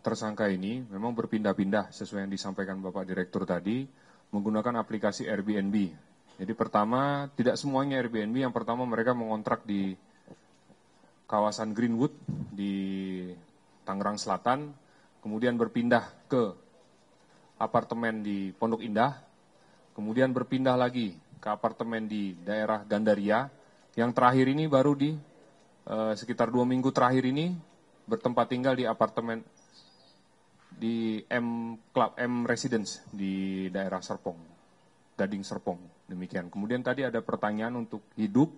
tersangka ini memang berpindah-pindah sesuai yang disampaikan Bapak Direktur tadi menggunakan aplikasi Airbnb. Jadi pertama tidak semuanya Airbnb, yang pertama mereka mengontrak di kawasan Greenwood di Tangerang Selatan, kemudian berpindah ke apartemen di Pondok Indah, kemudian berpindah lagi ke apartemen di daerah Gandaria, yang terakhir ini baru di eh, sekitar dua minggu terakhir ini bertempat tinggal di apartemen di M Club M Residence di daerah Serpong, Gading Serpong. Demikian. Kemudian tadi ada pertanyaan untuk hidup.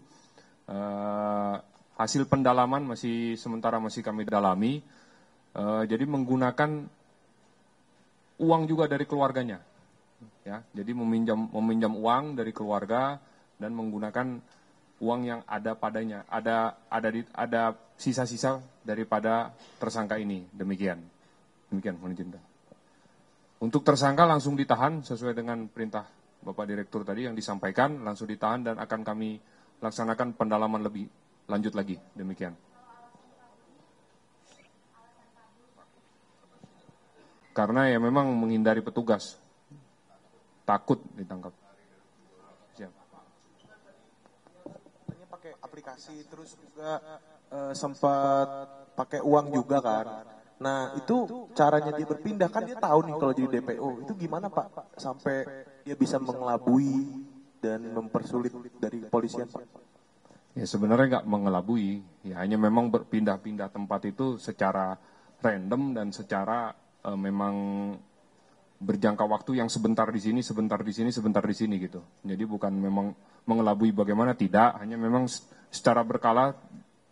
Uh, hasil pendalaman masih sementara masih kami dalami. Uh, jadi menggunakan uang juga dari keluarganya. Ya, jadi meminjam meminjam uang dari keluarga dan menggunakan uang yang ada padanya, ada ada di, ada sisa-sisa daripada tersangka ini. Demikian. Demikian, Mohon izin. Untuk tersangka langsung ditahan sesuai dengan perintah Bapak Direktur tadi yang disampaikan, langsung ditahan dan akan kami laksanakan pendalaman lebih lanjut lagi. Demikian. Karena ya memang menghindari petugas, takut ditangkap. Siap. Pakai aplikasi terus juga uh, sempat pakai uang juga kan? Nah, itu caranya dia berpindah kan dia tahu nih kalau jadi DPO. Itu gimana, Pak? Sampai dia bisa mengelabui dan mempersulit dari kepolisian, Pak? Ya, sebenarnya nggak mengelabui. Ya, hanya memang berpindah-pindah tempat itu secara random dan secara uh, memang berjangka waktu yang sebentar di sini, sebentar di sini, sebentar di sini gitu. Jadi bukan memang mengelabui bagaimana tidak, hanya memang secara berkala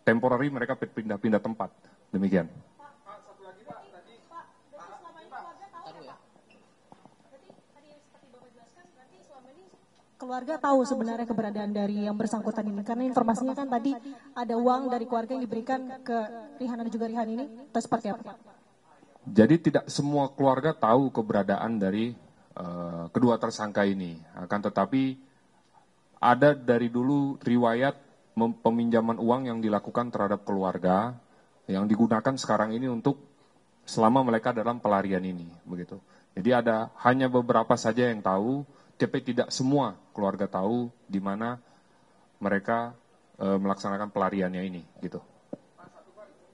temporary mereka berpindah pindah tempat. Demikian. keluarga tahu sebenarnya keberadaan dari yang bersangkutan ini karena informasinya kan tadi ada uang dari keluarga yang diberikan ke Rihan dan juga Rihan ini atau seperti apa? Jadi tidak semua keluarga tahu keberadaan dari uh, kedua tersangka ini. Akan tetapi ada dari dulu riwayat peminjaman uang yang dilakukan terhadap keluarga yang digunakan sekarang ini untuk selama mereka dalam pelarian ini begitu. Jadi ada hanya beberapa saja yang tahu tapi tidak semua keluarga tahu di mana mereka eh, melaksanakan pelariannya ini gitu.